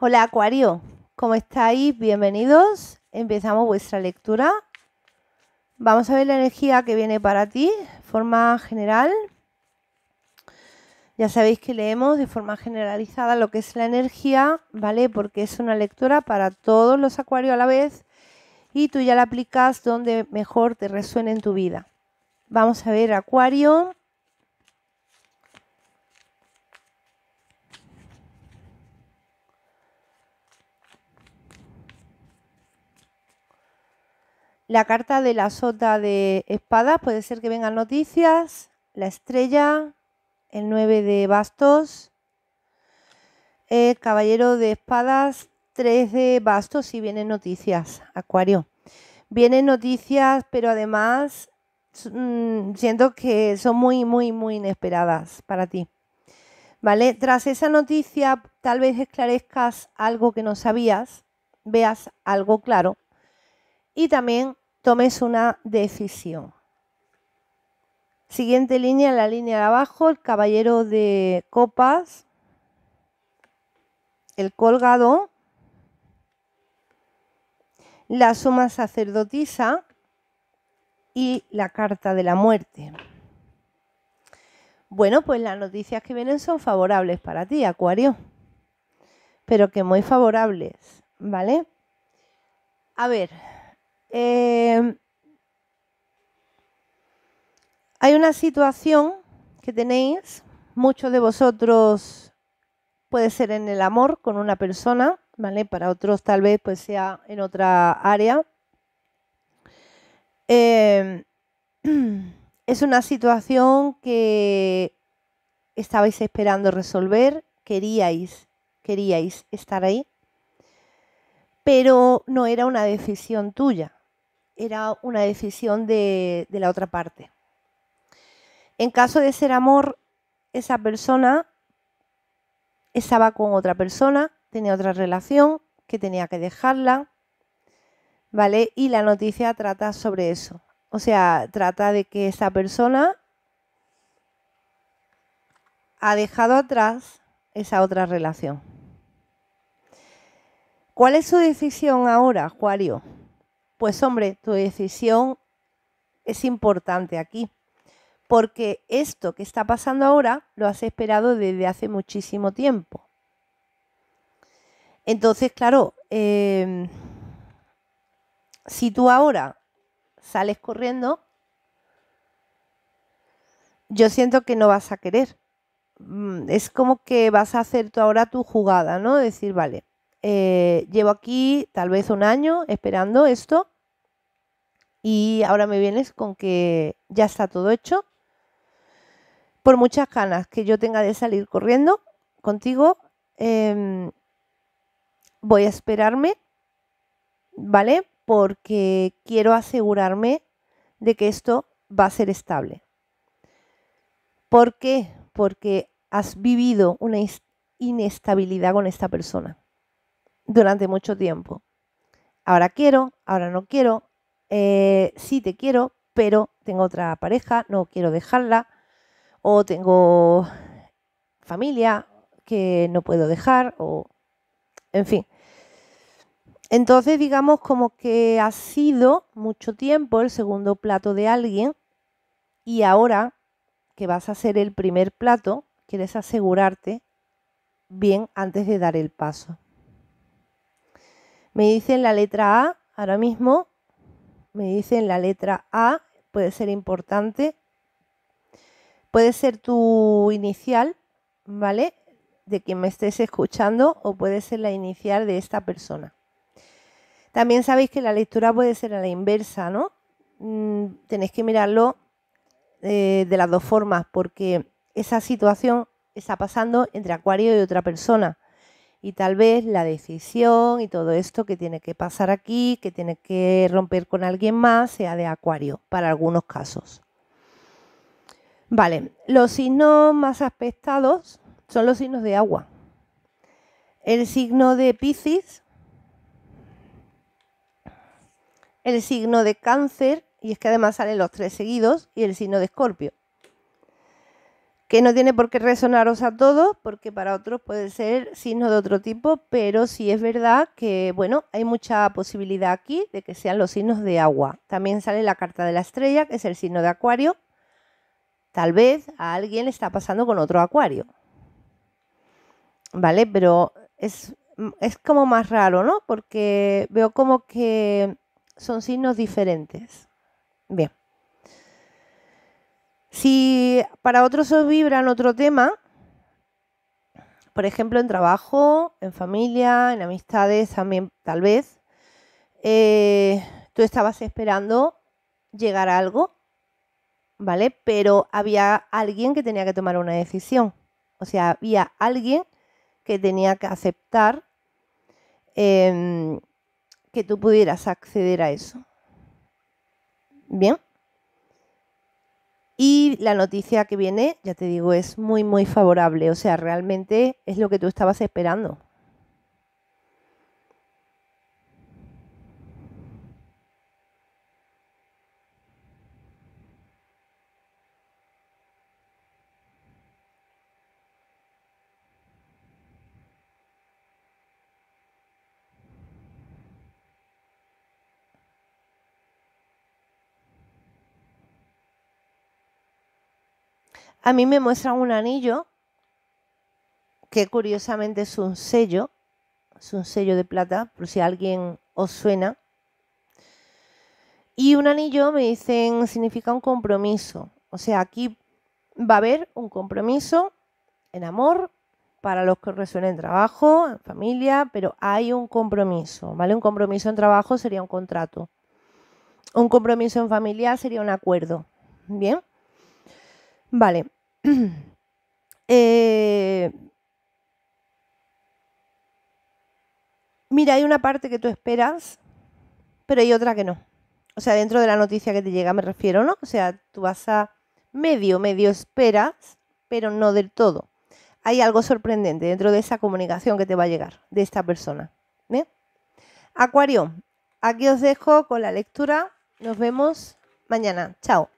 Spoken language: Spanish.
Hola Acuario, ¿cómo estáis? Bienvenidos. Empezamos vuestra lectura. Vamos a ver la energía que viene para ti, forma general. Ya sabéis que leemos de forma generalizada lo que es la energía, ¿vale? Porque es una lectura para todos los acuarios a la vez y tú ya la aplicas donde mejor te resuene en tu vida. Vamos a ver, acuario, La carta de la sota de espadas, puede ser que vengan noticias, la estrella, el 9 de bastos, el caballero de espadas, 3 de bastos y vienen noticias, Acuario. Vienen noticias, pero además mm, siento que son muy, muy, muy inesperadas para ti. ¿Vale? Tras esa noticia, tal vez esclarezcas algo que no sabías, veas algo claro y también tomes una decisión. Siguiente línea, la línea de abajo, el caballero de copas, el colgado, la suma sacerdotisa y la carta de la muerte. Bueno, pues las noticias que vienen son favorables para ti, Acuario, pero que muy favorables, ¿vale? A ver, Em, hay una situación que tenéis, muchos de vosotros puede ser en el amor con una persona, ¿vale? Para otros tal vez pues sea en otra área. Em, es una situación que estabais esperando resolver, queríais, queríais estar ahí, pero no era una decisión tuya era una decisión de, la otra parte. En caso de ser amor, esa persona estaba con otra persona, tenía otra relación, que tenía que dejarla, ¿vale? Y la noticia trata sobre eso. O sea, trata de que esa persona ha dejado atrás esa otra relación. ¿Cuál es su decisión ahora, Juario? pues hombre, tu decisión es importante aquí, porque esto que está pasando ahora lo has esperado desde hace muchísimo tiempo. Entonces, claro, em, si tú ahora sales corriendo, yo siento que no vas a querer. Mm, es como que vas a hacer tú ahora tu jugada, ¿no? Decir, vale, eh, llevo aquí tal vez un año esperando esto y ahora me vienes con que ya está todo hecho. Por muchas ganas que yo tenga de salir corriendo contigo, em, voy a esperarme, ¿vale? Porque quiero asegurarme de que esto va a ser estable. ¿Por qué? Porque has vivido una inestabilidad con esta persona durante mucho tiempo. Ahora quiero, ahora no quiero, eh, sí te quiero, pero tengo otra pareja, no quiero dejarla, o tengo familia que no puedo dejar, o en fin. Entonces, digamos como que ha sido mucho tiempo el segundo plato de alguien y ahora que vas a ser el primer plato, quieres asegurarte bien antes de dar el paso. Me dicen la letra A ahora mismo. Me dicen la letra A, puede ser importante. Puede ser tu inicial, ¿vale? De quien me estés escuchando o puede ser la inicial de esta persona. También sabéis que la lectura puede ser a la inversa, ¿no? Mm, tenéis que mirarlo eh, de las dos formas porque esa situación está pasando entre Acuario y otra persona y tal vez la decisión y todo esto que tiene que pasar aquí, que tiene que romper con alguien más, sea de acuario, para algunos casos. Vale, los signos más aspectados son los signos de agua. El signo de Piscis, el signo de Cáncer, y es que además salen los tres seguidos, y el signo de Escorpio que no tiene por qué resonaros a todos, porque para otros puede ser signo de otro tipo, pero sí es verdad que, bueno, hay mucha posibilidad aquí de que sean los signos de agua. También sale la carta de la estrella, que es el signo de acuario. Tal vez a alguien le está pasando con otro acuario. ¿Vale? Pero es, es como más raro, ¿no? Porque veo como que son signos diferentes. Bien. Si para otros os vibra en otro tema, por ejemplo, en trabajo, en familia, en amistades también, tal vez, eh, tú estabas esperando llegar a algo, ¿vale? Pero había alguien que tenía que tomar una decisión. O sea, había alguien que tenía que aceptar em, que tú pudieras acceder a eso. Bien. Y la noticia que viene, ya te digo, es muy, muy favorable. O sea, realmente es lo que tú estabas esperando. A mí me muestran un anillo que curiosamente es un sello, es un sello de plata, por si alguien os suena. Y un anillo, me dicen, significa un compromiso. O sea, aquí va a haber un compromiso en amor para los que resuenen en trabajo, en familia, pero hay un compromiso, ¿vale? Un compromiso en trabajo sería un contrato. Un compromiso en familia sería un acuerdo. ¿Bien? Vale. Eh, mira, hay una parte que tú esperas, pero hay otra que no. O sea, dentro de la noticia que te llega me refiero, ¿no? O sea, tú vas a medio, medio esperas, pero no del todo. Hay algo sorprendente dentro de esa comunicación que te va a llegar de esta persona. ¿eh? Acuario, aquí os dejo con la lectura. Nos vemos mañana. Chao.